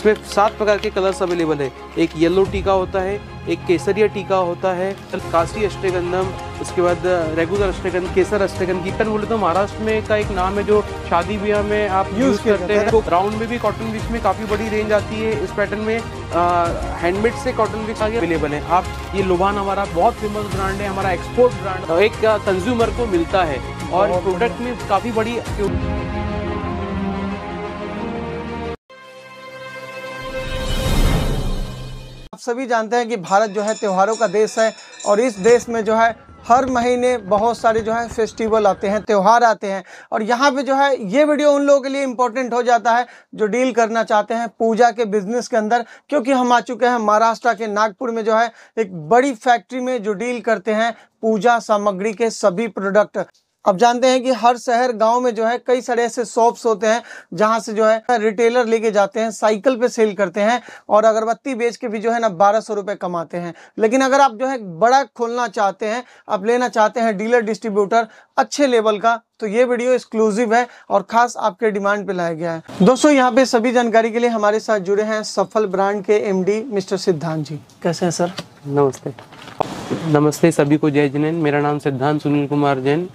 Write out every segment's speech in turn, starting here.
इसमें सात प्रकार के कलर्स अवेलेबल है एक येलो टीका होता है एक केसरिया टीका होता है काशी अष्टगंधम उसके बाद रेगुलर अष्टगंध केसर अष्टगंध की बोले तो महाराष्ट्र में का एक नाम है जो शादी ब्याह में आप यूज करते हैं ब्राउन राउंड में भी कॉटन विक्स में काफी बड़ी रेंज आती है इस पैटर्न में हैंडमेड से कॉटन विक्स आगे अवेलेबल है आप ये लुभान हमारा बहुत फेमस ब्रांड है हमारा एक्सपोर्ट ब्रांड एक कंज्यूमर को मिलता है और प्रोडक्ट में काफी बड़ी सभी जानते हैं कि भारत जो है त्योहारों का देश है और इस देश में जो है हर महीने बहुत सारे जो है फेस्टिवल आते हैं त्यौहार आते हैं और यहाँ पे जो है ये वीडियो उन लोगों के लिए इम्पोर्टेंट हो जाता है जो डील करना चाहते हैं पूजा के बिजनेस के अंदर क्योंकि हम आ चुके हैं महाराष्ट्र के नागपुर में जो है एक बड़ी फैक्ट्री में जो डील करते हैं पूजा सामग्री के सभी प्रोडक्ट अब जानते हैं कि हर शहर गांव में जो है कई सारे ऐसे शॉप्स होते हैं जहां से जो है रिटेलर लेके जाते हैं साइकिल पे सेल करते हैं और अगरबत्ती बेच के भी जो है ना बारह सौ रुपये कमाते हैं लेकिन अगर आप जो है बड़ा खोलना चाहते हैं आप लेना चाहते हैं डीलर डिस्ट्रीब्यूटर अच्छे लेवल का तो ये वीडियो एक्सक्लूसिव है और खास आपके डिमांड पे लाया गया है दोस्तों यहाँ पे सभी जानकारी के लिए हमारे साथ जुड़े हैं सफल ब्रांड के एम मिस्टर सिद्धांत जी कैसे हैं सर नमस्ते नमस्ते सभी को जय जिनैन मेरा नाम सिद्धांत सुनील कुमार जैन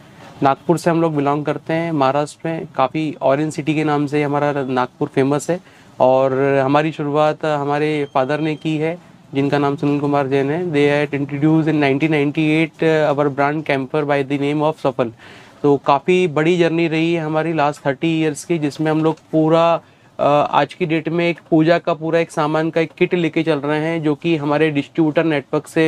नागपुर से हम लोग बिलोंग करते हैं महाराष्ट्र में काफ़ी ऑरेंज सिटी के नाम से हमारा नागपुर फेमस है और हमारी शुरुआत हमारे फादर ने की है जिनका नाम सुनील कुमार जैन है they had introduce in 1998 our brand camper by the name of Safal तो काफ़ी बड़ी जर्नी रही है हमारी लास्ट थर्टी ईयर्स की जिसमें हम लोग पूरा आज की डेट में एक पूजा का पूरा एक सामान का एक किट लेके चल रहे हैं जो कि हमारे डिस्ट्रीब्यूटर नेटवर्क से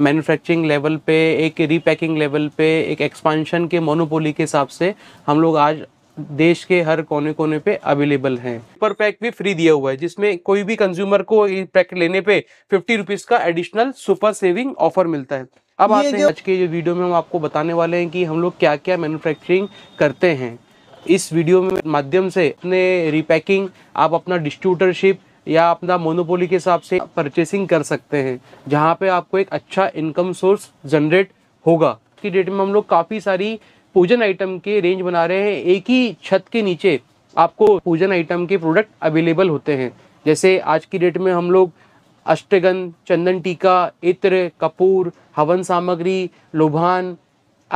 मैन्युफैक्चरिंग लेवल पे एक रीपैकिंग लेवल पे एक एक्सपांशन के मोनोपोली के हिसाब से हम लोग आज देश के हर कोने कोने पे अवेलेबल हैं पर पैक भी फ्री दिया हुआ है जिसमें कोई भी कंज्यूमर को पैक लेने पे फिफ्टी रुपीज़ का एडिशनल सुपर सेविंग ऑफर मिलता है अब आते हैं आज के वीडियो में हम आपको बताने वाले हैं कि हम लोग क्या क्या मैन्युफैक्चरिंग करते हैं इस वीडियो में माध्यम से अपने रिपैकिंग आप अपना डिस्ट्रीब्यूटरशिप या अपना मोनोपोली के हिसाब से परचेसिंग कर सकते हैं जहाँ पे आपको एक अच्छा इनकम सोर्स जनरेट होगा की डेट में हम लोग काफ़ी सारी पूजन आइटम के रेंज बना रहे हैं एक ही छत के नीचे आपको पूजन आइटम के प्रोडक्ट अवेलेबल होते हैं जैसे आज की डेट में हम लोग अष्टगन चंदन टीका इत्र कपूर हवन सामग्री लोभान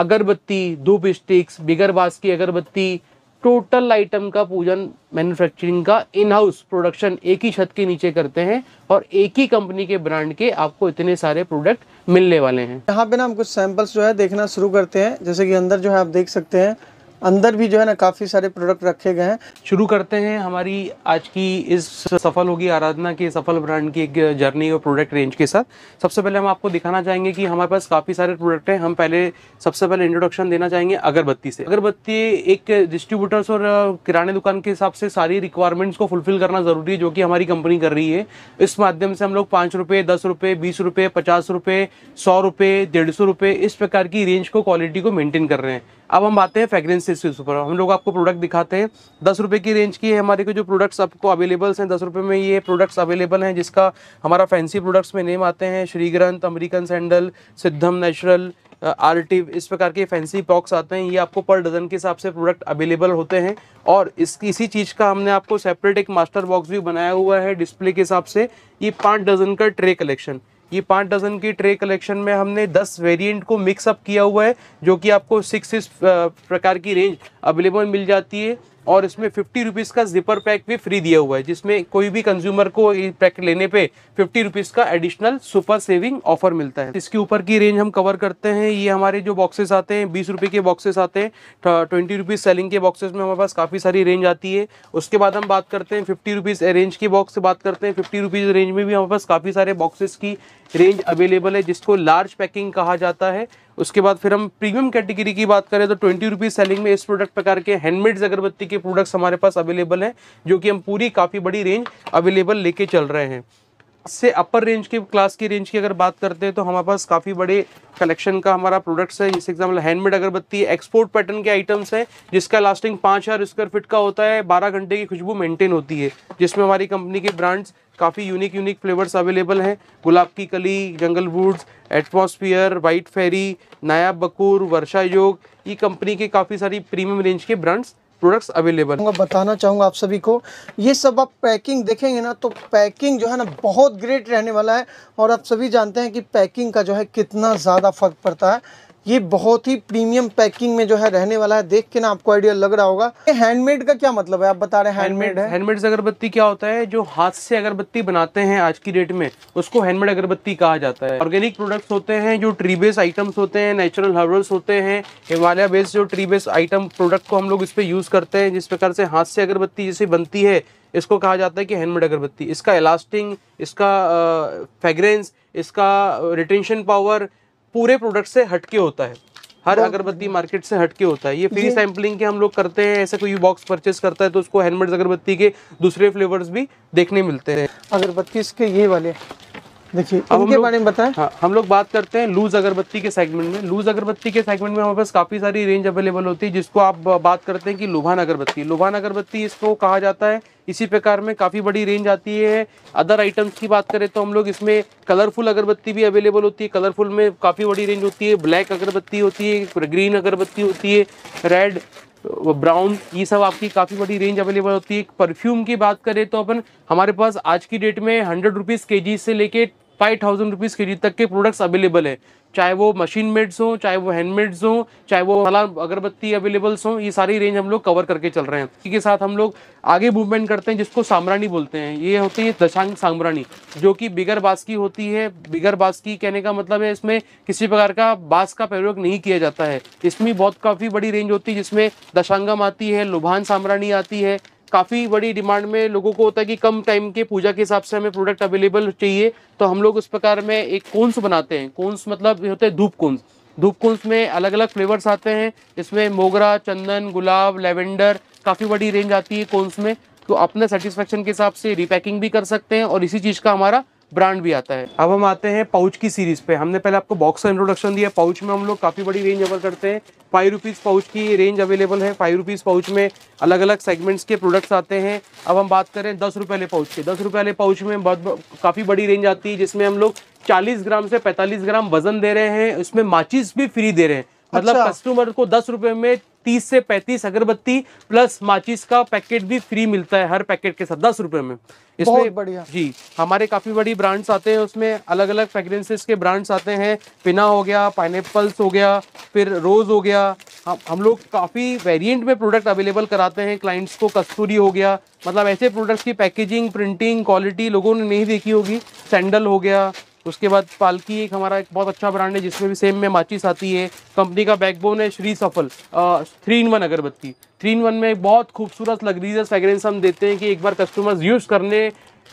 अगरबत्ती धूप स्टिक्स बिगर बास की अगरबत्ती टोटल आइटम का पूजन मैन्युफैक्चरिंग का इन हाउस प्रोडक्शन एक ही छत के नीचे करते हैं और एक ही कंपनी के ब्रांड के आपको इतने सारे प्रोडक्ट मिलने वाले हैं यहाँ पे ना हम कुछ सैंपल्स जो है देखना शुरू करते हैं जैसे कि अंदर जो है आप देख सकते हैं अंदर भी जो है ना काफ़ी सारे प्रोडक्ट रखे गए हैं शुरू करते हैं हमारी आज की इस सफल होगी आराधना की सफल ब्रांड की एक जर्नी और प्रोडक्ट रेंज के साथ सबसे पहले हम आपको दिखाना चाहेंगे कि हमारे पास काफ़ी सारे प्रोडक्ट हैं हम पहले सबसे पहले इंट्रोडक्शन देना चाहेंगे अगरबत्ती से अगरबत्ती एक डिस्ट्रीब्यूटर्स और किराने दुकान के हिसाब से सारी रिक्वायरमेंट्स को फुलफिल करना ज़रूरी है जो कि हमारी कंपनी कर रही है इस माध्यम से हम लोग पाँच रुपये दस रुपये बीस रुपये पचास रुपये सौ रुपये डेढ़ सौ रुपये इस प्रकार की रेंज को क्वालिटी को मेनटेन कर रहे हैं अब हम आते हैं फ्रेग्रेंसेज के ऊपर हम लोग आपको प्रोडक्ट दिखाते हैं दस रुपये की रेंज की है हमारे के जो प्रोडक्ट्स आपको अवेलेबल्स हैं दस रुपये में ये प्रोडक्ट्स अवेलेबल हैं जिसका हमारा फैंसी प्रोडक्ट्स में नेम आते हैं Shrigranth American sandal Siddham natural आर्टिव इस प्रकार के फैंसी बॉक्स आते हैं ये आपको पर डजन के हिसाब से प्रोडक्ट अवेलेबल होते हैं और इस इसी चीज़ का हमने आपको सेपरेट एक मास्टर बॉक्स भी बनाया हुआ है डिस्प्ले के हिसाब से ये पाँच डजन का ट्रे कलेक्शन ये पाँच डजन की ट्रे कलेक्शन में हमने दस वेरिएंट को मिक्सअप किया हुआ है जो कि आपको सिक्स सिक्स प्रकार की रेंज अवेलेबल मिल जाती है और इसमें फिफ्टी रुपीज़ का जिपर पैक भी फ्री दिया हुआ है जिसमें कोई भी कंज्यूमर को ये पैक लेने पे फिफ्टी रुपीज़ का एडिशनल सुपर सेविंग ऑफर मिलता है इसके ऊपर की रेंज हम कवर करते हैं ये हमारे जो बॉक्सेस आते हैं बीस रुपये के बॉक्सेस आते हैं ट्वेंटी रुपीज़ सेलिंग के बॉक्सेस में हमारे पास काफ़ी सारी रेंज आती है उसके बाद हम बात करते हैं फिफ्टी रुपीज़ रेंज की बॉक्स से बात करते हैं फिफ्टी रुपीज़ रेंज में भी हमारे पास काफ़ी सारे बॉक्सेस की रेंज अवेलेबल है जिसको लार्ज पैकिंग कहा जाता है उसके बाद फिर हम प्रीमियम कैटेगरी की बात करें तो ट्वेंटी रुपीज़ सेलिंग में इस प्रोडक्ट प्रकार के हैंडमेड अगरबत्ती के प्रोडक्ट्स हमारे पास अवेलेबल हैं जो कि हम पूरी काफ़ी बड़ी रेंज अवेलेबल लेके चल रहे हैं इससे अपर रेंज के क्लास की रेंज की अगर बात करते हैं तो हमारे पास काफ़ी बड़े कलेक्शन का हमारा प्रोडक्ट्स है जैसे एग्जाम्पल हैंडमेड अगरबत्ती एक्सपोर्ट पैटर्न के आइटम्स हैं जिसका लास्टिंग पाँच हज़ार स्क्वायर फिट का होता है बारह घंटे की खुशबू मेंटेन होती है जिसमें हमारी कंपनी के ब्रांड्स काफ़ी यूनिक यूनिक फ्लेवर्स अवेलेबल हैं गुलाब की कली jungle woods atmosphere white fairy नायाब बकूर वर्षा योग ये कंपनी के काफ़ी सारी प्रीमियम रेंज के ब्रांड्स प्रोडक्ट्स अवेलेबल है बताना चाहूँगा आप सभी को ये सब आप पैकिंग देखेंगे ना तो पैकिंग जो है ना बहुत ग्रेट रहने वाला है और आप सभी जानते हैं कि पैकिंग का जो है कितना ज़्यादा फ़र्क पड़ता है ये बहुत ही प्रीमियम पैकिंग में जो है रहने वाला है देख के ना आपको आइडिया लग रहा होगा हैंडमेड का क्या मतलब है आप बता रहे हैं हैंडमेड है हैंडमेड अगरबत्ती क्या होता है जो हाथ से अगरबत्ती बनाते हैं आज की डेट में उसको हैंडमेड अगरबत्ती कहा जाता है ऑर्गेनिक प्रोडक्ट्स होते हैं जो ट्री बेस आइटम्स होते हैं नेचुरल हर्बल्स होते हैं हिमालय बेस्ड जो ट्री बेस आइटम प्रोडक्ट को हम लोग इस पर यूज़ करते हैं जिस प्रकार से हाथ से अगरबत्ती जैसे बनती है इसको कहा जाता है कि हैंडमेड अगरबत्ती इसका इलास्टिंग इसका फ्रेगरेंस इसका रिटेंशन पावर पूरे प्रोडक्ट से हटके होता है हर अगरबत्ती मार्केट से हटके होता है ये फ्री सैम्पलिंग के हम लोग करते हैं ऐसे कोई बॉक्स परचेस करता है तो उसको हैंडमेड अगरबत्ती के दूसरे फ्लेवर्स भी देखने मिलते हैं अगरबत्ती इसके ये वाले देखिए बारे में बताएं हाँ हम लोग बात करते हैं लूज अगरबत्ती के सेगमेंट में लूज अगरबत्ती के सेगमेंट में हमारे पास काफ़ी सारी रेंज अवेलेबल होती है जिसको आप बात करते हैं कि लुभान अगरबत्ती लुभान अगरबत्ती इसको कहा जाता है इसी प्रकार में काफ़ी बड़ी रेंज आती है अदर आइटम्स की बात करें तो हम लोग इसमें कलरफुल अगरबत्ती भी अवेलेबल होती है कलरफुल में काफ़ी बड़ी रेंज होती है ब्लैक अगरबत्ती होती है ग्रीन अगरबत्ती होती है रेड ब्राउन ये सब आपकी काफ़ी बड़ी रेंज अवेलेबल होती है परफ्यूम की बात करें तो अपन हमारे पास आज की डेट में हंड्रेड रुपीज़ के जी से लेके फाइव थाउजेंड रुपीज़ के जी तक के प्रोडक्ट्स अवेलेबल है चाहे वो मशीन मेड्स हों चाहे वो हैंडमेड्स हों चाहे वो हला अगरबत्ती अवेलेबल्स हों ये सारी रेंज हम लोग कवर करके चल रहे हैं इसी के साथ हम लोग आगे मूवमेंट करते हैं जिसको सामरानी बोलते हैं ये होती है दशांग सामरानी जो कि बिगर बास की होती है बिगर बास की कहने का मतलब है इसमें किसी प्रकार का बास का प्रयोग नहीं किया जाता है इसमें बहुत काफ़ी बड़ी रेंज होती है जिसमें दशांगम आती है लुभान सामरानी आती है काफ़ी बड़ी डिमांड में लोगों को होता है कि कम टाइम के पूजा के हिसाब से हमें प्रोडक्ट अवेलेबल चाहिए तो हम लोग उस प्रकार में एक कोन्स बनाते हैं कोन्स मतलब होते हैं धूप कोन्स धूप कोन्स में अलग अलग फ्लेवर्स आते हैं इसमें मोगरा चंदन गुलाब लेवेंडर काफ़ी बड़ी रेंज आती है कोन्स में तो अपने सेटिस्फेक्शन के हिसाब से रिपैकिंग भी कर सकते हैं और इसी चीज़ का हमारा ब्रांड भी आता है अब हम आते हैं पाउच की सीरीज पे हमने पहले आपको बॉक्स का इंट्रोडक्शन दिया पाउच में हम लोग काफ़ी बड़ी रेंज कवर करते हैं फाइव रुपीज़ पाउच की रेंज अवेलेबल है फाइव रुपीज़ पाउच में अलग अलग सेगमेंट्स के प्रोडक्ट्स आते हैं अब हम बात करें दस रुपये वाले पाउच की दस रुपये वाले पाउच में बहुत काफ़ी बड़ी रेंज आती है जिसमें हम लोग चालीस ग्राम से पैंतालीस ग्राम वजन दे रहे हैं उसमें माचिस भी फ्री दे रहे हैं मतलब अच्छा। कस्टमर को दस रुपए में तीस से पैंतीस अगरबत्ती प्लस माचिस का पैकेट भी फ्री मिलता है हर पैकेट के साथ दस रुपए में इसमें बढ़िया जी हमारे काफ़ी बड़ी ब्रांड्स आते हैं उसमें अलग अलग फ्रेग्रेंसेस के ब्रांड्स आते हैं पिना हो गया पाइन हो गया फिर रोज़ हो गया हम हम लोग काफ़ी वेरिएंट में प्रोडक्ट अवेलेबल कराते हैं क्लाइंट्स को कस्तूरी हो गया मतलब ऐसे प्रोडक्ट्स की पैकेजिंग प्रिंटिंग क्वालिटी लोगों ने नहीं देखी होगी सैंडल हो गया उसके बाद पालकी एक हमारा एक बहुत अच्छा ब्रांड है जिसमें भी सेम में माचिस आती है कंपनी का बैकबोन है Shri Safal three in one अगरबत्ती थ्री इन वन में बहुत खूबसूरत लग्रीजियस फ्रेगरेंस हम देते हैं कि एक बार कस्टमर्स यूज़ करने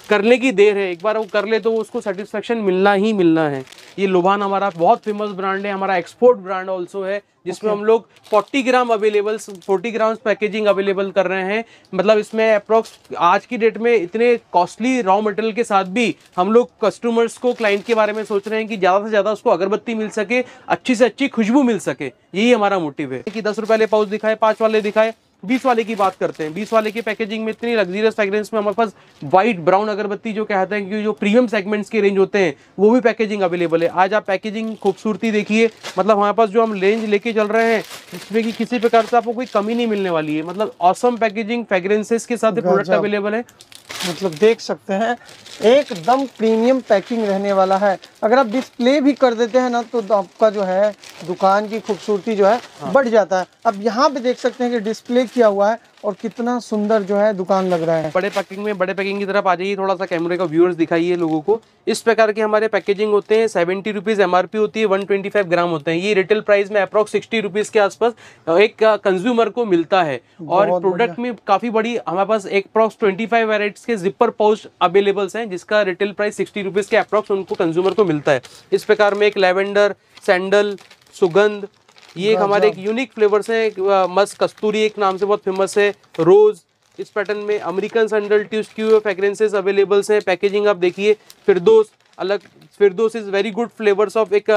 करने की देर है एक बार वो कर ले तो उसको सेटिस्फेक्शन मिलना ही मिलना है ये लुभान हमारा बहुत फेमस ब्रांड है हमारा एक्सपोर्ट ब्रांड ऑल्सो है जिसमें okay. हम लोग 40 gram available 40 gram packaging available कर रहे हैं मतलब इसमें अप्रॉक्स आज की डेट में इतने कॉस्टली रॉ मटेरियल के साथ भी हम लोग कस्टमर्स को क्लाइंट के बारे में सोच रहे हैं कि ज़्यादा से ज़्यादा उसको अगरबत्ती मिल सके अच्छी से अच्छी खुशबू मिल सके यही हमारा मोटिव है कि दस रुपये वाले पाउच दिखाए पाँच वाले दिखाए बीस वाले की बात करते हैं बीस वाले की पैकेजिंग में इतनी लग्जरियस फ्रेग्रेंस में हमारे पास व्हाइट ब्राउन अगरबत्ती जो कहते हैं कि जो प्रीमियम सेगमेंट्स के रेंज होते हैं वो भी पैकेजिंग अवेलेबल है आज आप पैकेजिंग खूबसूरती देखिए मतलब हमारे पास जो हम रेंज लेके चल रहे हैं इसमें कि किसी प्रकार से आपको कोई कमी नहीं मिलने वाली है मतलब औसम पैकेजिंग फ्रेग्रेंसेस के साथ प्रोडक्ट अच्छा। अवेलेबल है मतलब देख सकते हैं एकदम प्रीमियम पैकिंग रहने वाला है अगर आप डिस्प्ले भी कर देते हैं ना तो आपका जो है दुकान की खूबसूरती जो है हाँ। बढ़ जाता है अब यहाँ पे देख सकते हैं कि डिस्प्ले किया हुआ है और कितना सुंदर जो है दुकान लग रहा है बड़े पैकिंग में बड़े पैकिंग की तरफ आ जाइए थोड़ा सा कैमरे का व्यूअर्स दिखाइए लोगों को इस प्रकार के हमारे पैकेजिंग होते हैं सेवेंटी रुपीज़ एम होती है वन ट्वेंटी फाइव ग्राम होते हैं ये रिटेल प्राइस में अप्रोक्स सिक्सटी रुपीज़ के आसपास एक कंज्यूमर को मिलता है और प्रोडक्ट में काफ़ी बड़ी हमारे पास एक अप्रोक्स ट्वेंटी फाइव वेराइटीज़ के जिपर पाउच अवेलेबल्स हैं जिसका रिटेल प्राइस सिक्सटी रुपीज़ के अप्रोक्स उनको कंज्यूमर को मिलता है इस प्रकार में एक लेवेंडर सैंडल सुगंध ये एक हाँ, हमारे एक यूनिक फ्लेवर्स हैं मस्त कस्तूरी एक नाम से बहुत फेमस है रोज़ इस पैटर्न में अमेरिकन सैंडल ट्यूस्ट की फ्रेग्रेंसेज अवेलेबल्स हैं पैकेजिंग आप देखिए फिरदोस अलग फिरदोस is very good flavours of एक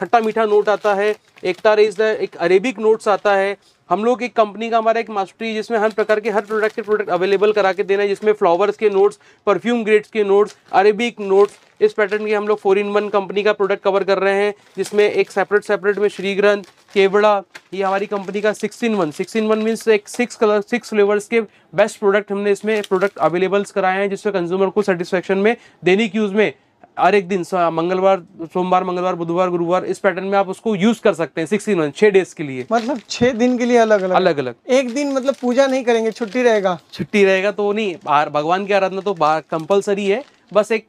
खट्टा मीठा नोट आता है एकता रेज एक अरेबिक नोट्स आता है हम लोग एक कंपनी का हमारा एक मास्टरी जिसमें हर प्रकार के हर प्रोडक्ट के प्रोडक्ट अवेलेबल करा के देना है जिसमें फ्लावर्स के नोट्स परफ्यूम ग्रेड्स के नोट्स अरेबिक नोट्स इस पैटर्न के हम लोग फोर इन वन कंपनी का प्रोडक्ट कवर कर रहे हैं जिसमें एक सेपरेट सेपरेट में श्रीग्रंथ केवड़ा ये हमारी कंपनी का six in one six in one means एक सिक्स कलर सिक्स फ्लेवर्स के बेस्ट प्रोडक्ट हमने इसमें प्रोडक्ट अवेलेबल्स कराए हैं जिसमें कंज्यूमर को सेटिस्फेक्शन में दैनिक यूज़ में हर एक दिन मंगलवार सोमवार मंगलवार बुधवार गुरुवार इस पैटर्न में आप उसको यूज कर सकते हैं सिक्सटीन इन छह डेज के लिए मतलब छह दिन के लिए अलग अलग अलग अलग एक दिन मतलब पूजा नहीं करेंगे छुट्टी रहेगा छुट्टी रहेगा तो नहीं बाहर भगवान की आराधना तो बाहर कंपलसरी है बस एक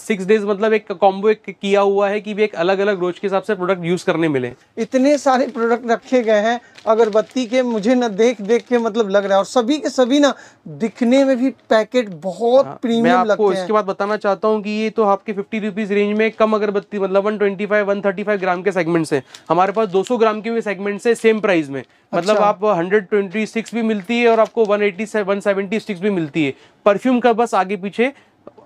सिक्स डेज मतलब एक कॉम्बो एक किया हुआ है कि भी एक अलग अलग रोज के हिसाब से प्रोडक्ट यूज करने मिले इतने सारे प्रोडक्ट रखे गए हैं अगरबत्ती के मुझे ना देख देख के मतलब लग रहा है और सभी के सभी ना दिखने में भी पैकेट बहुत हाँ, प्रीमियम मैं आपको लगते इसके बाद बताना चाहता हूँ कि ये तो आपके फिफ्टी रुपीज रेंज में कम अगरबत्ती मतलब one twenty five one thirty five gram के सेगमेंट से हमारे पास दो सौ ग्राम के भी सेगमेंट से सेम प्राइस में मतलब अच्छा। आप हंड्रेड ट्वेंटी सिक्स भी मिलती है और आपको one eighty one seventy six भी मिलती है परफ्यूम का बस आगे पीछे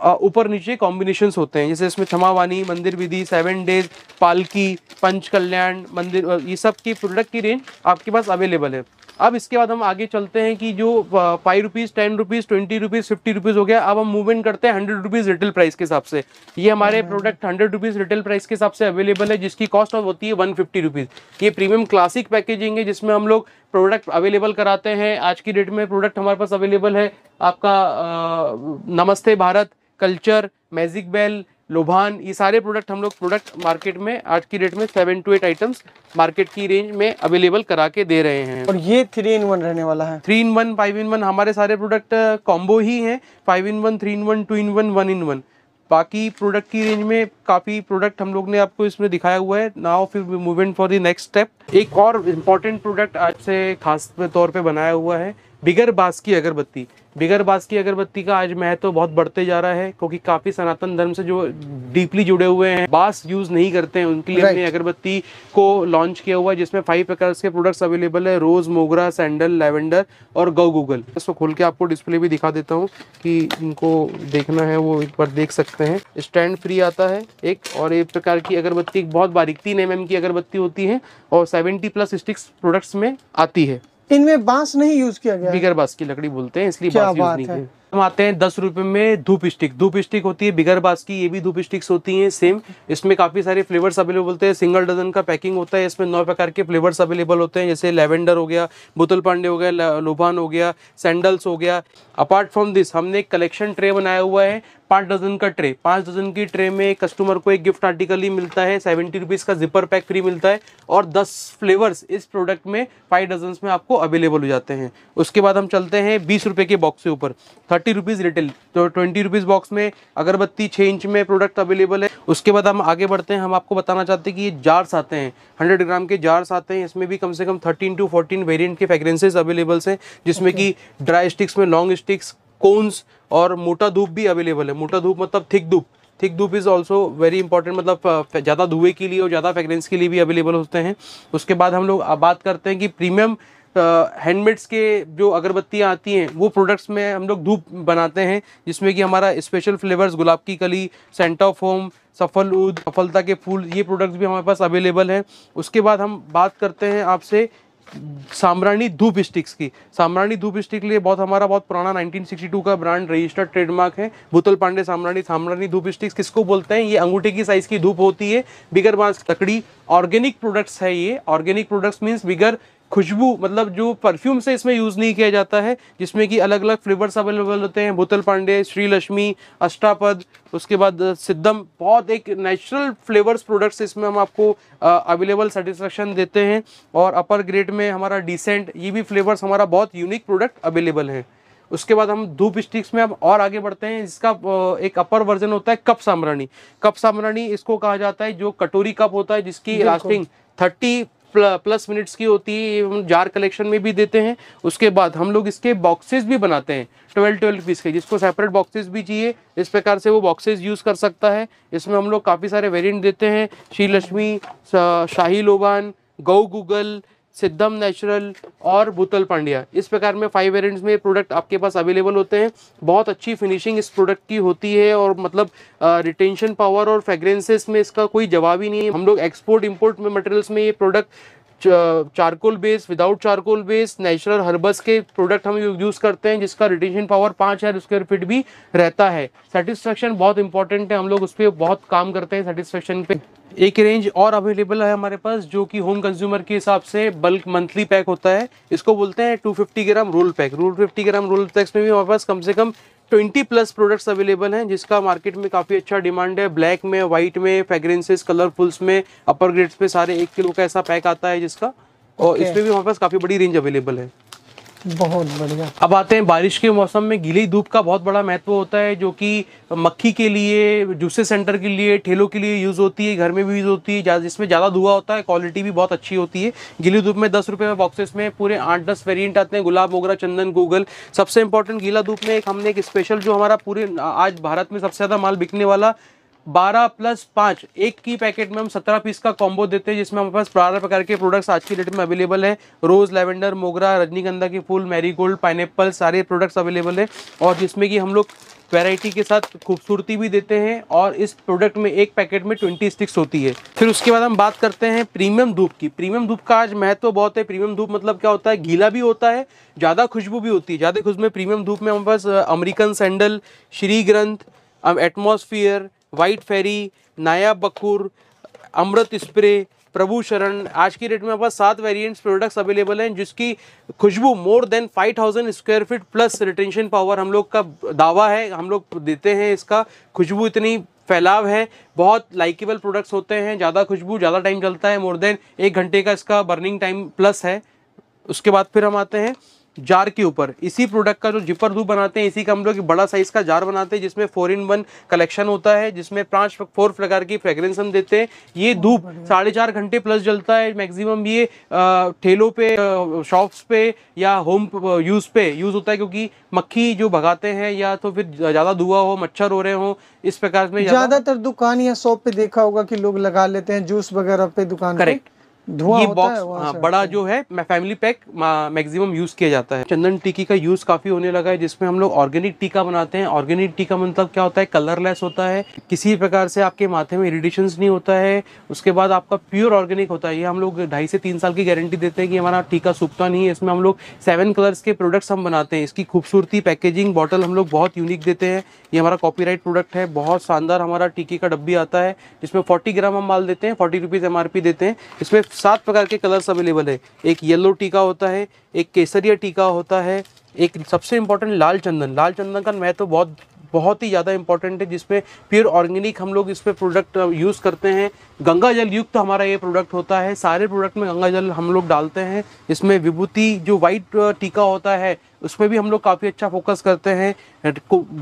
ऊपर नीचे कॉम्बिनेशन होते हैं जैसे इसमें क्षमावानी मंदिर विधि सेवन डेज पालकी पंच कल्याण मंदिर ये सब की प्रोडक्ट की रेंज आपके पास अवेलेबल है अब इसके बाद हम आगे चलते हैं कि जो five rupees ten rupees twenty rupees fifty rupees हो गया अब हम मूवमेंट करते हैं हंड्रेड रुपीज़ रिटेल प्राइस के हिसाब से ये हमारे product hundred rupees retail price के हिसाब से अवेलेबल है जिसकी कॉस्ट होती है वन फिफ्टी रुपीज़ ये प्रीमियम क्लासिक पैकेजिंग है जिसमें हम लोग प्रोडक्ट अवेलेबल कराते हैं आज की डेट में प्रोडक्ट हमारे पास अवेलेबल है आपका नमस्ते भारत कल्चर मैजिक बेल लोभान ये सारे प्रोडक्ट हम लोग प्रोडक्ट मार्केट में आज की डेट में seven two eight items market की रेंज में अवेलेबल करा के दे रहे हैं और ये थ्री इन वन रहने वाला है three in one five in one हमारे सारे प्रोडक्ट कॉम्बो ही हैं five in one three in one two in one one in one बाकी प्रोडक्ट की रेंज में काफ़ी प्रोडक्ट हम लोग ने आपको इसमें दिखाया हुआ है नाउ फिर movement for the next step एक और इम्पॉर्टेंट प्रोडक्ट आज से खास तौर पे बनाया हुआ है बिगर बास की अगरबत्ती बिगर बास की अगरबत्ती का आज महत्व तो बहुत बढ़ते जा रहा है क्योंकि काफ़ी सनातन धर्म से जो डीपली जुड़े हुए हैं बास यूज़ नहीं करते हैं उनके लिए right. हमने अगरबत्ती को लॉन्च किया हुआ है जिसमें फाइव प्रकार के प्रोडक्ट्स अवेलेबल है रोज़ मोगरा सैंडल लेवेंडर और गौ गूगल इसको खोल के आपको डिस्प्ले भी दिखा देता हूँ कि इनको देखना है वो एक बार देख सकते हैं स्टैंड फ्री आता है एक और एक प्रकार की अगरबत्ती एक बहुत बारीक तीन एम की अगरबत्ती होती है और सेवेंटी प्लस स्टिक्स प्रोडक्ट्स में आती है इनमें बांस नहीं यूज किया गया बिगर बांस की लकड़ी बोलते हैं इसलिए यूज नहीं है हम आते हैं दस रुपए में धूप स्टिक धूप स्टिक होती है बिगर बास की ये भी धूप स्टिक्स होती हैं सेम इसमें काफ़ी सारे फ्लेवर्स अवेलेबल होते हैं सिंगल डजन का पैकिंग होता है इसमें नौ प्रकार के फ्लेवर्स अवेलेबल होते हैं जैसे लेवेंडर हो गया बोतल पांडे हो गया लोभान हो गया सैंडल्स हो गया अपार्ट फ्रॉम दिस हमने एक कलेक्शन ट्रे बनाया हुआ है पाँच डजन का ट्रे पाँच डजन की ट्रे में कस्टमर को एक गिफ्ट आर्टिकल ही मिलता है सेवेंटी रुपीज़ का जिपर पैक फ्री मिलता है और दस फ्लेवर्स इस प्रोडक्ट में फाइव डजन में आपको अवेलेबल हो जाते हैं उसके बाद हम चलते हैं बीस रुपये के बॉक्स के ऊपर थर्टी रुपीज़ रिटेल तो ट्वेंटी रुपीज़ बॉक्स में अगरबत्ती छः इंच में प्रोडक्ट अवेलेबल है उसके बाद हम आगे बढ़ते हैं हम आपको बताना चाहते हैं कि ये जार्स आते हैं हंड्रेड ग्राम के जार्स आते हैं इसमें भी कम से कम थर्टीन टू फोर्टीन वेरियंट के फ्रेग्रेंसेज अवेलेबल्स हैं जिसमें okay. कि ड्राई स्टिक्स में लॉन्ग स्टिक्स कोन्स और मोटा धूप भी अवेलेबल है मोटा धूप मतलब थिक धूप थिक धूप इज़ ऑल्सो वेरी इंपॉर्टेंट मतलब ज़्यादा धुएं के लिए और ज़्यादा फ्रेग्रेंस के लिए भी अवेलेबल होते हैं उसके बाद हम लोग बात करते हैं कि प्रीमियम हैंडमेड्स के जो अगरबत्तियाँ आती हैं वो प्रोडक्ट्स में हम लोग धूप बनाते हैं जिसमें कि हमारा स्पेशल फ्लेवर्स गुलाब की कली सेंट ऑफ होम सफल उद सफलता के फूल ये प्रोडक्ट्स भी हमारे पास अवेलेबल हैं उसके बाद हम बात करते हैं आपसे सामरानी धूप स्टिक्स की सामरानी धूप स्टिक लिए बहुत हमारा बहुत पुराना 1962 का ब्रांड रजिस्टर्ड ट्रेडमार्क है भूतल पांडे सामरानी सामरानी धूप स्टिक्स किसको बोलते हैं ये अंगूठे की साइज़ की धूप होती है बिगर बांस लकड़ी ऑर्गेनिक प्रोडक्ट्स है ये ऑर्गेनिक प्रोडक्ट्स मीन्स बिगर खुशबू मतलब जो परफ्यूम से इसमें यूज़ नहीं किया जाता है जिसमें कि अलग अलग फ्लेवर्स अवेलेबल होते हैं भूतल पांडे श्री लक्ष्मी अष्टापद उसके बाद सिद्धम बहुत एक नेचुरल फ्लेवर्स प्रोडक्ट्स इसमें हम आपको अवेलेबल सेटिस्फेक्शन देते हैं और अपर ग्रेड में हमारा डिसेंट ये भी फ्लेवर्स हमारा बहुत यूनिक प्रोडक्ट अवेलेबल है उसके बाद हम धूप स्टिक्स में अब और आगे बढ़ते हैं जिसका एक अपर वर्जन होता है कप सामरानी कप सामरानी इसको कहा जाता है जो कटोरी कप होता है जिसकी लास्टिंग थर्टी प्लस मिनट्स की होती है हम जार कलेक्शन में भी देते हैं उसके बाद हम लोग इसके बॉक्सेस भी बनाते हैं ट्वेल्व ट्वेल्व पीस के जिसको सेपरेट बॉक्सेस भी चाहिए इस प्रकार से वो बॉक्सेस यूज़ कर सकता है इसमें हम लोग काफ़ी सारे वेरियंट देते हैं श्री लक्ष्मी शाही लोबान गौ गूगल सिद्धम नेचुरल और भूतल पांड्या इस प्रकार में फाइव वेरियंट्स में प्रोडक्ट आपके पास अवेलेबल होते हैं बहुत अच्छी फिनिशिंग इस प्रोडक्ट की होती है और मतलब रिटेंशन पावर और फ्रेग्रेंसेस में इसका कोई जवाब ही नहीं है हम लोग एक्सपोर्ट इम्पोर्ट में मटेरियल्स में ये product charcoal base without charcoal base natural herbs के प्रोडक्ट हम यूज़ करते हैं जिसका रिटेंशन पावर पाँच हज़ार स्क्वायर फीट भी रहता है सेटिस्फेक्शन बहुत इंपॉर्टेंट है हम लोग उस पर बहुत काम करते हैं सेटिस्फेक्शन पे एक रेंज और अवेलेबल है हमारे पास जो कि होम कंज्यूमर के हिसाब से बल्क मंथली पैक होता है इसको बोलते हैं two gram roll pack roll fifty gram roll packs में भी हमारे पास कम से कम ट्वेंटी प्लस प्रोडक्ट्स अवेलेबल हैं जिसका मार्केट में काफ़ी अच्छा डिमांड है ब्लैक में वाइट में फ्रेग्रेंसेस कलरफुल्स में अपर ग्रेड्स पे सारे एक किलो का ऐसा पैक आता है जिसका और okay. इसमें भी हमारे पास काफ़ी बड़ी रेंज अवेलेबल है बहुत बढ़िया अब आते हैं बारिश के मौसम में गीली धूप का बहुत बड़ा महत्व होता है जो कि मक्खी के लिए जूसे सेंटर के लिए ठेलों के लिए यूज़ होती है घर में भी यूज़ होती है जिसमें ज़्यादा धुआं होता है क्वालिटी भी बहुत अच्छी होती है गीली धूप में दस रुपये में बॉक्सेस में पूरे आठ दस वेरियंट आते हैं गुलाब मोगरा चंदन गूगल सबसे इंपॉर्टेंट गीला धूप में एक हमने एक स्पेशल जो हमारा पूरे आज भारत में सबसे ज़्यादा माल बिकने वाला बारह प्लस पाँच एक की पैकेट में हम सत्रह पीस का कॉम्बो देते हैं जिसमें हमारे पास बारह प्रकार के प्रोडक्ट्स आज की डेट में अवेलेबल है रोज़ लेवेंडर मोगरा रजनीगंधा के फूल मैरीगोल्ड पाइनएप्पल सारे प्रोडक्ट्स अवेलेबल है और जिसमें कि हम लोग वैरायटी के साथ खूबसूरती भी देते हैं और इस प्रोडक्ट में एक पैकेट में ट्वेंटी स्टिक्स होती है फिर उसके बाद हम बात करते हैं प्रीमियम धूप की प्रीमियम धूप का आज महत्व तो बहुत है प्रीमियम धूप मतलब क्या होता है गीला भी होता है ज़्यादा खुशबू भी होती है ज़्यादा खुशबू में प्रीमियम धूप में हमारे पास American sandal Shri Granth atmosphere white fairy नायाब बखूर अमृत स्प्रे प्रभु शरण आज की डेट में हमारे पास सात वेरिएंट्स प्रोडक्ट्स अवेलेबल हैं जिसकी खुशबू more than 5000 square feet plus retention power हम लोग का दावा है हम लोग देते हैं इसका खुशबू इतनी फैलाव है बहुत लाइकेबल प्रोडक्ट्स होते हैं ज़्यादा खुशबू ज़्यादा टाइम चलता है मोर देन एक घंटे का इसका बर्निंग टाइम प्लस है उसके बाद फिर हम आते हैं जार के ऊपर इसी प्रोडक्ट का जो जिपर धूप बनाते हैं इसी का हम लोग बड़ा साइज़ का जार बनाते हैं जिसमें फोर इन वन कलेक्शन होता है जिसमें पांच फोर प्रकार की फ्रेग्रेंस हम देते हैं ये धूप साढ़े चार घंटे प्लस जलता है मैक्सिमम ये ठेलों पे शॉप्स पे या होम यूज़ पे यूज़ होता है क्योंकि मक्खी जो भगाते हैं या तो फिर ज़्यादा धुआं हो मच्छर हो रहे हो इस प्रकार में ज़्यादातर दुकान या शॉप पे देखा होगा की लोग लगा लेते हैं जूस वगैरह पे दुकान करेक्ट ये बॉक्स हाँ, बड़ा जो है फैमिली पैक मैक्सिमम यूज किया जाता है चंदन टीकी का यूज काफी होने लगा है जिसमें हम लोग ऑर्गेनिक टीका बनाते हैं ऑर्गेनिक टीका मतलब क्या होता है कलरलेस होता है किसी प्रकार से आपके माथे में इरिटेशन नहीं होता है उसके बाद आपका प्योर ऑर्गेनिक होता है ये हम लोग ढाई से तीन साल की गारंटी देते हैं कि हमारा टीका सूखता नहीं है इसमें हम लोग सेवन कलर्स के प्रोडक्ट्स हम बनाते हैं इसकी खूबसूरती पैकेजिंग बॉटल हम लोग बहुत यूनिक देते हैं ये हमारा कॉपीराइट प्रोडक्ट है बहुत शानदार हमारा टीके का डब्बी आता है जिसमें फोर्टी ग्राम हम माल देते हैं फोर्टी रुपीज़ एम देते हैं इसमें सात प्रकार के कलर्स अवेलेबल है एक येलो टीका होता है एक केसरिया टीका होता है एक सबसे इम्पॉर्टेंट लाल चंदन लाल चंदन का महत्व तो बहुत बहुत ही ज़्यादा इंपॉर्टेंट है जिसमें प्योर ऑर्गेनिक हम लोग इस पर प्रोडक्ट यूज़ करते हैं गंगा जल युक्त तो हमारा ये प्रोडक्ट होता है सारे प्रोडक्ट में गंगा जल हम लोग डालते हैं इसमें विभूति जो वाइट टीका होता है उस पर भी हम लोग काफ़ी अच्छा फोकस करते हैं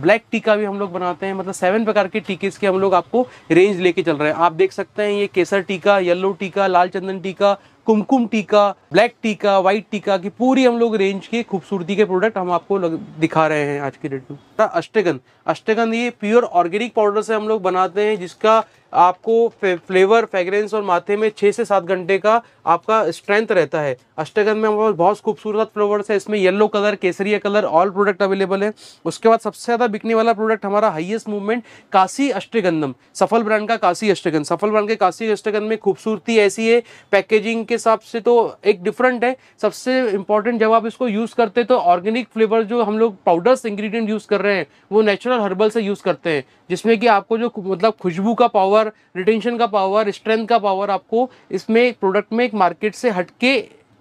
ब्लैक टीका भी हम लोग बनाते हैं मतलब सेवन प्रकार के टीके के हम लोग आपको रेंज लेके चल रहे हैं आप देख सकते हैं ये केसर टीका येलो टीका लाल चंदन टीका कुमकुम टीका ब्लैक टीका व्हाइट टीका की पूरी हम लोग रेंज के खूबसूरती के प्रोडक्ट हम आपको दिखा रहे हैं आज के डेट में अष्टगंध अष्टगंध ये प्योर ऑर्गेनिक पाउडर से हम लोग बनाते हैं जिसका आपको फ्लेवर फ्रेगरेंस और माथे में छः से सात घंटे का आपका स्ट्रेंथ रहता है अष्टगंध में हमारे बहुत खूबसूरत फ्लेवर्स है इसमें येलो कलर केसरिया कलर ऑल प्रोडक्ट अवेलेबल है उसके बाद सबसे ज़्यादा बिकने वाला प्रोडक्ट हमारा हाइएस्ट मूवमेंट काशी अष्टगंधम सफल ब्रांड का काशी अष्टगंध सफल ब्रांड के काशी अष्टगंध में खूबसूरती ऐसी है पैकेजिंग के हिसाब से तो एक डिफरेंट है सबसे इंपॉर्टेंट जब आप इसको यूज़ करते तो ऑर्गेनिक फ्लेवर जो हम लोग पाउडर्स इंग्रीडियंट यूज़ कर रहे हैं वो नेचुरल हर्बल से यूज़ करते हैं जिसमें कि आपको जो मतलब खुशबू का पावर पावर रिटेंशन का पावर स्ट्रेंथ का पावर आपको इसमें प्रोडक्ट में एक मार्केट से हटके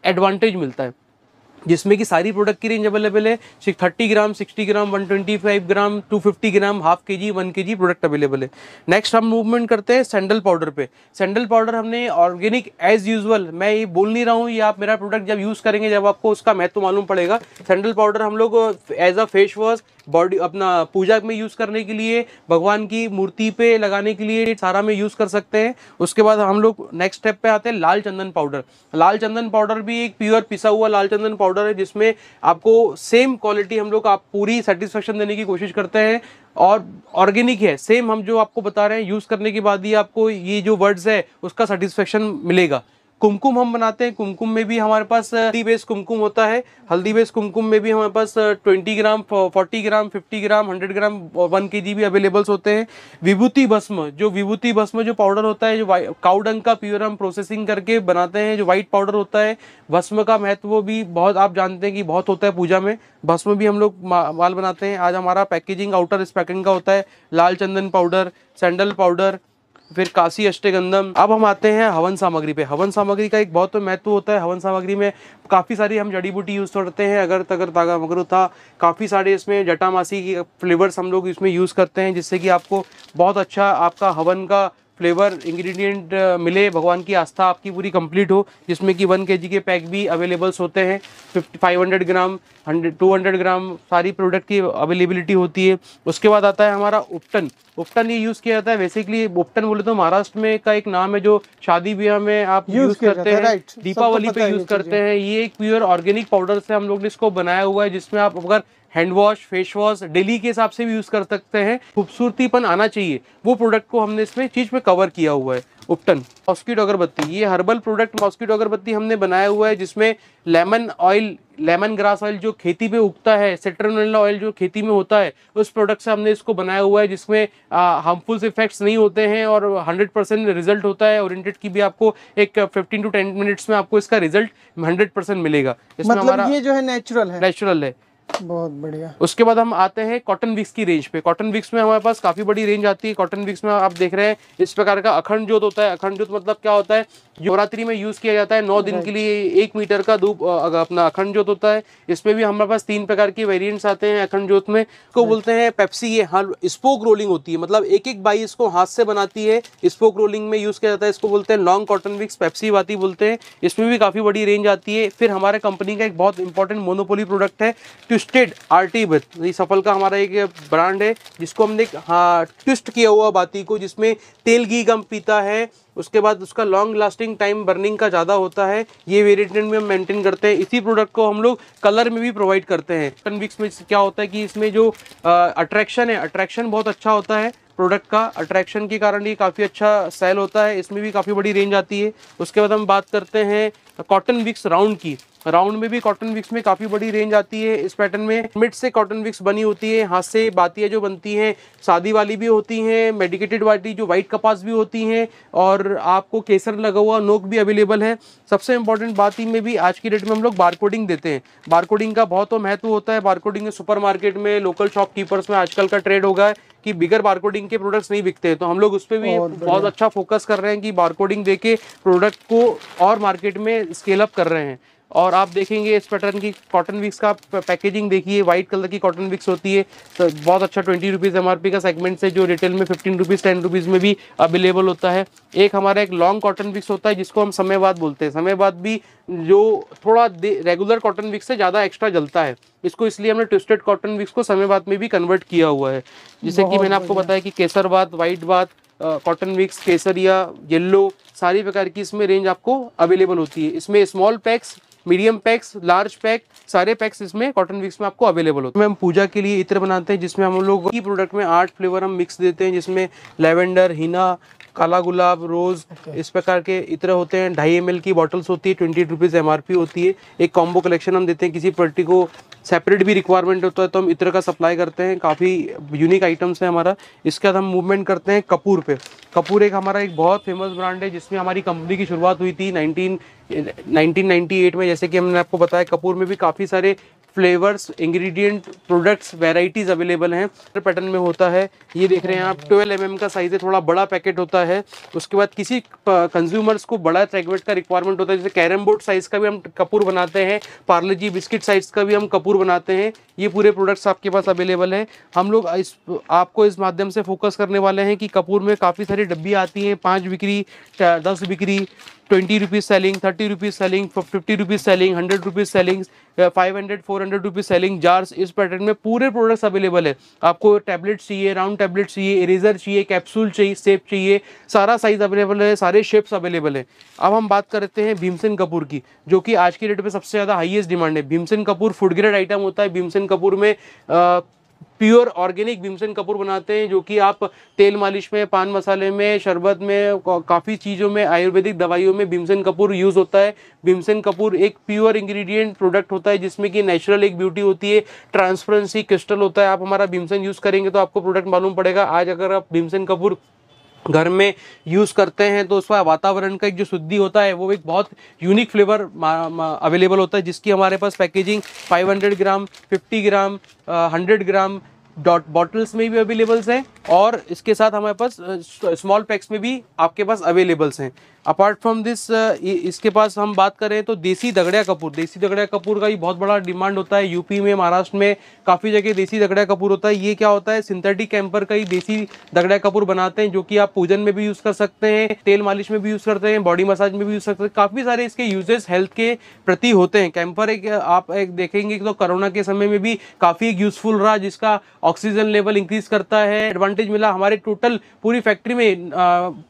एडवांटेज मिलता है जिसमें कि सारी प्रोडक्ट की रेंज अवेलेबल है thirty gram sixty gram one twenty five gram two fifty gram half K G one K G product available है नेक्स्ट हम मूवमेंट करते हैं सैंडल पाउडर पे सैंडल पाउडर हमने ऑर्गेनिक एज यूजल मैं ये बोल नहीं रहा हूँ ये आप मेरा प्रोडक्ट जब यूज़ करेंगे जब आपको उसका महत्व तो मालूम पड़ेगा सैंडल पाउडर हम लोग as a face wash body अपना पूजा में यूज़ करने के लिए भगवान की मूर्ति पे लगाने के लिए सारा में यूज़ कर सकते हैं उसके बाद हम लोग नेक्स्ट स्टेप पे आते हैं लाल चंदन पाउडर लाल चंदन पाउडर भी एक प्योर पिसा हुआ लाल चंदन पाउडर पाउडर है जिसमें आपको सेम क्वालिटी हम लोग आप पूरी सेटिस्फेक्शन देने की कोशिश करते हैं और ऑर्गेनिक है सेम हम जो आपको बता रहे हैं यूज़ करने के बाद ही आपको ये जो वर्ड्स है उसका सेटिस्फेक्शन मिलेगा कुमकुम हम बनाते हैं कुमकुम में भी हमारे पास हल्दी बेस कुमकुम होता है हल्दी बेस कुमकुम में भी हमारे पास twenty gram forty gram fifty gram hundred gram one K भी अवेलेबल्स होते हैं विभूति भस्म जो विभूति भस्म जो पाउडर होता है जो काउडंग का प्योर हम प्रोसेसिंग करके बनाते हैं जो वाइट पाउडर होता है भस्म का महत्व भी बहुत आप जानते हैं कि बहुत होता है पूजा में भस्म भी हम लोग माल बनाते हैं आज हमारा पैकेजिंग आउटर इस पैकिंग का होता है लाल चंदन पाउडर सैंडल पाउडर फिर काशी अष्टगंधम अब हम आते हैं हवन सामग्री पे हवन सामग्री का एक बहुत तो महत्व होता है हवन सामग्री में काफ़ी सारी हम जड़ी बूटी यूज़ करते हैं अगर तगर तागा मगर था काफ़ी सारे इसमें जटामासी की फ्लेवर्स हम लोग इसमें यूज़ करते हैं जिससे कि आपको बहुत अच्छा आपका हवन का फ्लेवर इंग्रेडिएंट मिले भगवान की आस्था आपकी पूरी कंप्लीट हो जिसमें कि वन के के पैक भी अवेलेबल्स होते हैं fifty five hundred gram hundred two hundred gram सारी प्रोडक्ट की अवेलेबिलिटी होती है उसके बाद आता है हमारा उपटन उपटन ये यूज किया जाता है बेसिकली उपटन बोले तो महाराष्ट्र में का एक नाम है जो शादी ब्याह में आप यूज करते हैं दीपावली पे यूज करते हैं ये एक प्योर ऑर्गेनिक पाउडर से हम लोग ने इसको बनाया हुआ है जिसमें आप अगर hand wash face wash daily के हिसाब से भी यूज कर सकते हैं खूबसूरतीपन आना चाहिए वो प्रोडक्ट को हमने इसमें चीज में कवर किया हुआ है उपटन मॉस्किटो अगरबत्ती ये हर्बल प्रोडक्ट मॉस्किटो अगरबत्ती हमने बनाया हुआ है जिसमें lemon oil lemon grass oil जो खेती पे उगता है सेट्रोनेला ऑयल जो खेती में होता है उस प्रोडक्ट से हमने इसको बनाया हुआ है जिसमें हार्मफुल इफेक्ट्स नहीं होते हैं और 100 परसेंट रिजल्ट होता है ओरिएंटेड की भी आपको एक 15 टू 10 मिनट्स में आपको इसका रिजल्ट 100 परसेंट मिलेगा इसमें मतलब हमारा ये जो है नेचुरल है नेचुरल है बहुत बढ़िया उसके बाद हम आते हैं कॉटन विक्स की रेंज पे कॉटन विक्स में हमारे पास काफी बड़ी रेंज आती है कॉटन विक्स में आप देख रहे हैं इस प्रकार का अखंड जोत होता है अखंड जोत मतलब क्या होता है नवरात्रि में यूज किया जाता है नौ दिन के लिए एक मीटर का धूप अपना अखंड जोत होता है इसमें भी हमारे पास तीन प्रकार के वेरियंट्स आते हैं अखंड जोत में को बोलते हैं पेप्सी ये स्पोक रोलिंग होती है मतलब एक एक बाई इसको हाथ से बनाती है स्पोक रोलिंग में यूज किया जाता है इसको बोलते हैं लॉन्ग कॉटन विक्स पेप्सी वाती बोलते हैं इसमें भी काफी बड़ी रेंज आती है फिर हमारे कंपनी का एक बहुत इंपॉर्टेंट मोनोपोली प्रोडक्ट है ट्विस्टेड आरटी बत ये सफल का हमारा एक ब्रांड है जिसको हमने हाँ ट्विस्ट किया हुआ बाती को जिसमें तेल घी कम पीता है उसके बाद उसका लॉन्ग लास्टिंग टाइम बर्निंग का ज़्यादा होता है ये वेरिएटेंट में हम मेंटेन करते हैं इसी प्रोडक्ट को हम लोग कलर में भी प्रोवाइड करते हैं टन विक्स में क्या होता है कि इसमें जो अट्रैक्शन है अट्रैक्शन बहुत अच्छा होता है प्रोडक्ट का अट्रैक्शन के कारण ये काफ़ी अच्छा सेल होता है इसमें भी काफ़ी बड़ी रेंज आती है उसके बाद हम बात करते हैं कॉटन विक्स राउंड की राउंड में भी कॉटन विक्स में काफ़ी बड़ी रेंज आती है इस पैटर्न में मिड से कॉटन विक्स बनी होती है हाथ से बातियाँ जो बनती हैं शादी वाली भी होती हैं मेडिकेटेड वाली जो वाइट कपास भी होती हैं और आपको केसर लगा हुआ नोक भी अवेलेबल है सबसे इंपॉर्टेंट बात ही में भी आज की डेट में हम लोग बारकोडिंग देते हैं बारकोडिंग का बहुत महत्व होता है बारकोडिंग सुपर मार्केट में लोकल शॉपकीपर्स में आजकल का ट्रेड होगा कि बिगर बारकोडिंग के प्रोडक्ट्स नहीं बिकते हैं तो हम लोग उस पर भी बहुत अच्छा फोकस कर रहे हैं कि बारकोडिंग देके प्रोडक्ट को और मार्केट में स्केल अप कर रहे हैं और आप देखेंगे इस पैटर्न की कॉटन विक्स का पैकेजिंग देखिए वाइट कलर की कॉटन विक्स होती है तो बहुत अच्छा ट्वेंटी रुपीज़ एम का सेगमेंट से जो रिटेल में फिफ्टीन रुपीज़ टेन रुपीज़ में भी अवेलेबल होता है एक हमारा एक लॉन्ग कॉटन विक्स होता है जिसको हम समय बाद बोलते हैं समय बाद भी जो थोड़ा रेगुलर कॉटन विक्स से ज़्यादा एक्स्ट्रा जलता है इसको इसलिए हमने ट्विस्टेड कॉटन विक्स को समय बाद में भी कन्वर्ट किया हुआ है जैसे कि मैंने आपको बताया कि केसर बाद वाइट बात कॉटन विक्स केसरिया येल्लो सारी प्रकार की इसमें रेंज आपको अवेलेबल होती है इसमें small packs medium packs large pack सारे पैक्स इसमें कॉटन विक्स में आपको अवेलेबल होते हैं हम पूजा के लिए इत्र बनाते हैं जिसमें हम लोग ई प्रोडक्ट में आठ फ्लेवर हम मिक्स देते हैं जिसमें लेवेंडर हिना काला गुलाब रोज okay. इस प्रकार के इतर होते हैं ढाई एम की बॉटल्स होती है ट्वेंटी रुपीज़ एम होती है एक कॉम्बो कलेक्शन हम देते हैं किसी पर्टी को सेपरेट भी रिक्वायरमेंट होता है तो हम इत्र का सप्लाई करते हैं काफ़ी यूनिक आइटम्स हैं हमारा इसके बाद हम मूवमेंट करते हैं कपूर पे कपूर एक हमारा एक बहुत फेमस ब्रांड है जिसमें हमारी कंपनी की शुरुआत हुई थी 19 1998 में जैसे कि हमने आपको बताया कपूर में भी काफ़ी सारे flavours ingredient products varieties available हैं पैटर्न में होता है ये देख रहे हैं आप 12 एम mm का साइज़ है थोड़ा बड़ा पैकेट होता है उसके बाद किसी कंज्यूमर्स को बड़ा ट्रैकवेट का रिक्वायरमेंट होता है जैसे कैरम बोर्ड साइज़ का भी हम कपूर बनाते हैं पार्लेजी जी बिस्किट साइज़ का भी हम कपूर बनाते हैं ये पूरे प्रोडक्ट्स आपके पास अवेलेबल है हम लोग इस आपको इस माध्यम से फोकस करने वाले हैं कि कपूर में काफ़ी सारी डब्बी आती हैं पाँच बिक्री दस बिक्री twenty rupees selling thirty rupees selling fifty rupees selling hundred rupees selling five hundred four hundred rupees selling jars इस पैटर्न में पूरे प्रोडक्ट्स अवेलेबल है आपको टैबलेट्स चाहिए राउंड टैबलेट्स चाहिए इरेजर चाहिए कैप्सूल चाहिए सेप चाहिए सारा साइज़ अवेलेबल है सारे शेप्स अवेलेबल है अब हम बात करते हैं भीमसेन कपूर की जो कि आज की डेट में सबसे ज़्यादा हाइएस्ट डिमांड है भीमसेन कपूर फूड ग्रेड आइटम होता है भीमसेन कपूर में आ, प्योर ऑर्गेनिक भीमसेन कपूर बनाते हैं जो कि आप तेल मालिश में पान मसाले में शरबत में काफ़ी चीज़ों में आयुर्वेदिक दवाइयों में भीमसेन कपूर यूज़ होता है भीमसेन कपूर एक प्योर इंग्रेडिएंट प्रोडक्ट होता है जिसमें कि नेचुरल एक ब्यूटी होती है ट्रांसपेरेंसी क्रिस्टल होता है आप हमारा भीमसेन यूज़ करेंगे तो आपको प्रोडक्ट मालूम पड़ेगा आज अगर आप भीमसेन कपूर घर में यूज़ करते हैं तो उसका वातावरण का एक जो शुद्धि होता है वो एक बहुत यूनिक फ्लेवर अवेलेबल होता है जिसकी हमारे पास packaging 500 gram 50 gram hundred gram dot bottles में भी अवेलेबल्स हैं और इसके साथ हमारे पास स्मॉल पैक्स में भी आपके पास अवेलेबल्स हैं अपार्ट फ्रॉम दिस इसके पास हम बात करें तो देसी दगड़िया कपूर देसी दगड़िया कपूर का भी बहुत बड़ा डिमांड होता है यूपी में महाराष्ट्र में काफ़ी जगह देसी दगड़िया कपूर होता है ये क्या होता है सिंथेटिक कैंपर का ही देसी दगड़िया कपूर बनाते हैं जो कि आप पूजन में भी यूज़ कर सकते हैं तेल मालिश में भी यूज़ करते हैं बॉडी मसाज में भी यूज़ करते हैं काफ़ी सारे इसके यूजेस हेल्थ के प्रति होते हैं कैंपर एक आप एक देखेंगे तो कोरोना के समय में भी काफ़ी एक यूज़फुल रहा जिसका ऑक्सीजन लेवल इंक्रीज करता है एडवांटेज मिला हमारे टोटल पूरी फैक्ट्री में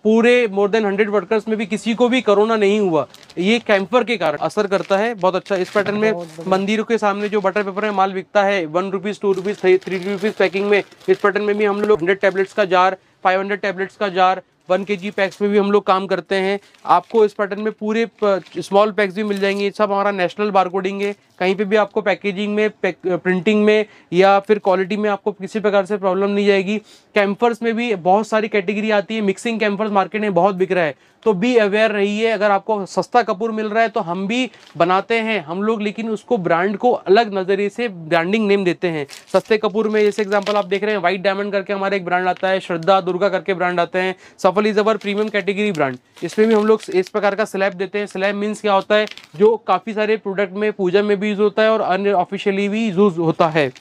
पूरे मोर देन हंड्रेड वर्कर्स में भी अभी किसी को भी कोरोना नहीं हुआ ये कैंपर के कारण असर करता है बहुत अच्छा इस पैटर्न में मंदिरों के सामने जो बटर पेपर में माल बिकता है one rupees two rupees three rupees packing में इस पैटर्न में भी हम लोग हंड्रेड टैबलेट्स का जार फाइव हंड्रेड का jar one K G PACS में भी हम लोग काम करते हैं आपको इस पैटर्न में पूरे स्मॉल पैक्स भी मिल जाएंगे सब हमारा नेशनल बारकोडिंग है कहीं पे भी आपको पैकेजिंग में पैक, प्रिंटिंग में या फिर क्वालिटी में आपको किसी प्रकार से प्रॉब्लम नहीं जाएगी कैंपर्स में भी बहुत सारी कैटेगरी आती है मिक्सिंग कैंपर्स मार्केट में बहुत बिक रहा है तो बी अवेयर रहिए अगर आपको सस्ता कपूर मिल रहा है तो हम भी बनाते हैं हम लोग लेकिन उसको ब्रांड को अलग नज़रिए से ब्रांडिंग नेम देते हैं सस्ते कपूर में जैसे एग्जाम्पल आप देख रहे हैं वाइट डायमंड करके हमारे एक ब्रांड आता है श्रद्धा दुर्गा करके ब्रांड आते हैं Safal is our premium category brand इसमें भी हम लोग इस प्रकार का स्लैब देते हैं स्लैब मीन्स क्या होता है जो काफ़ी सारे प्रोडक्ट में पूजा में भी यूज़ होता है और अनऑफिशियली ऑफिशियली भी यूज़ होता है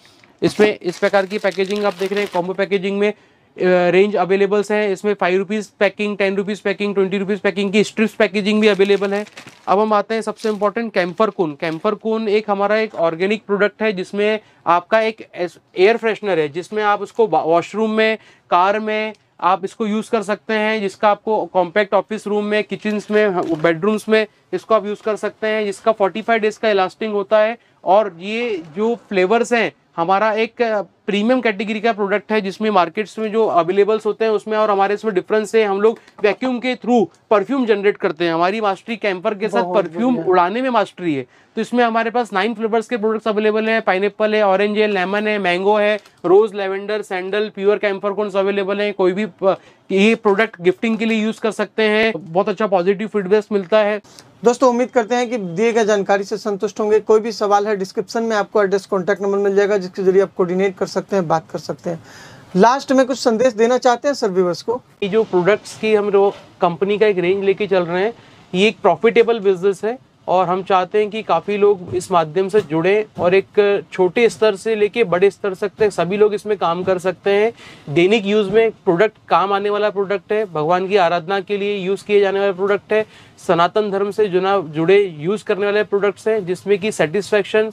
इसमें इस प्रकार की पैकेजिंग आप देख रहे हैं कॉम्बो पैकेजिंग में रेंज अवेलेबल्स है इसमें five rupees packing ten rupees packing twenty rupees packing की स्ट्रिप्स पैकेजिंग भी अवेलेबल है अब हम आते हैं सबसे important camphor cone camphor cone एक हमारा एक ऑर्गेनिक प्रोडक्ट है जिसमें आपका एक एयर फ्रेशनर है जिसमें आप उसको वॉशरूम में कार में आप इसको यूज़ कर सकते हैं जिसका आपको कॉम्पैक्ट ऑफिस रूम में किचन्स में बेडरूम्स हाँ, में इसको आप यूज़ कर सकते हैं जिसका 45 डेज़ का इलास्टिंग होता है और ये जो फ्लेवर्स हैं हमारा एक प्रीमियम कैटेगरी का प्रोडक्ट है जिसमें मार्केट्स में जो अवेलेबल्स होते हैं उसमें और हमारे इसमें डिफरेंस है हम लोग वैक्यूम के थ्रू परफ्यूम जनरेट करते हैं हमारी मास्टरी कैंपर के साथ परफ्यूम उड़ाने में मास्टरी है तो इसमें हमारे पास नाइन फ्लेवर्स के प्रोडक्ट्स अवेलेबल हैं पाइनएप्पल है ऑरेंज है लेमन है मैंगो है rose lavender sandal pure camphor cone available हैं कोई भी ये प्रोडक्ट गिफ्टिंग के लिए यूज कर सकते हैं बहुत अच्छा पॉजिटिव फीडबैक मिलता है दोस्तों उम्मीद करते हैं कि दिए गए जानकारी से संतुष्ट होंगे कोई भी सवाल है डिस्क्रिप्शन में आपको एड्रेस कॉन्टैक्ट नंबर मिल जाएगा जिसके जरिए आप कोऑर्डिनेट कर सकते हैं बात कर सकते हैं लास्ट में कुछ संदेश देना चाहते हैं सर व्यूवर्स को ये जो प्रोडक्ट्स की हम लोग कंपनी का एक रेंज लेके चल रहे हैं ये एक प्रॉफिटेबल बिजनेस है और हम चाहते हैं कि काफ़ी लोग इस माध्यम से जुड़े और एक छोटे स्तर से लेके बड़े स्तर तक सभी लोग इसमें काम कर सकते हैं दैनिक यूज़ में प्रोडक्ट काम आने वाला प्रोडक्ट है भगवान की आराधना के लिए यूज़ किए जाने वाला प्रोडक्ट है सनातन धर्म से जुना जुड़े यूज़ करने वाले प्रोडक्ट्स हैं जिसमें कि सेटिस्फेक्शन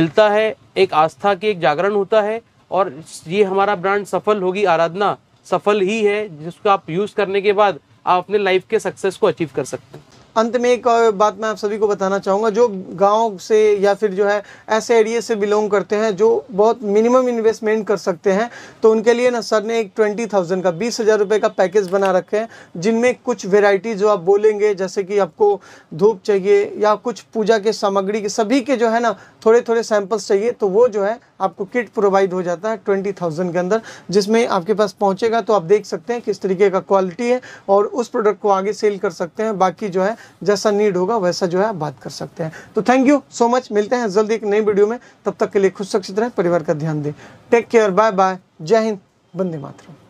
मिलता है एक आस्था की एक जागरण होता है और ये हमारा ब्रांड सफल होगी आराधना सफल ही है जिसको आप यूज़ करने के बाद आप अपने लाइफ के सक्सेस को अचीव कर सकते हैं अंत में एक बात मैं आप सभी को बताना चाहूँगा जो गांव से या फिर जो है ऐसे एरिया से बिलोंग करते हैं जो बहुत मिनिमम इन्वेस्टमेंट कर सकते हैं तो उनके लिए ना सर ने एक ट्वेंटी थाउजेंड का बीस हज़ार रुपये का पैकेज बना रखे हैं जिनमें कुछ वेराइटी जो आप बोलेंगे जैसे कि आपको धूप चाहिए या कुछ पूजा के सामग्री के सभी के जो है ना थोड़े थोड़े सैम्पल्स चाहिए तो वो जो है आपको किट प्रोवाइड हो जाता है ट्वेंटी थाउजेंड के अंदर जिसमें आपके पास पहुंचेगा तो आप देख सकते हैं किस तरीके का क्वालिटी है और उस प्रोडक्ट को आगे सेल कर सकते हैं बाकी जो है जैसा नीड होगा वैसा जो है बात कर सकते हैं तो थैंक यू सो मच मिलते हैं जल्दी एक नई वीडियो में तब तक के लिए खुद सुरक्षित रहें परिवार का ध्यान दें टेक केयर बाय बाय जय हिंद बंदे मातरम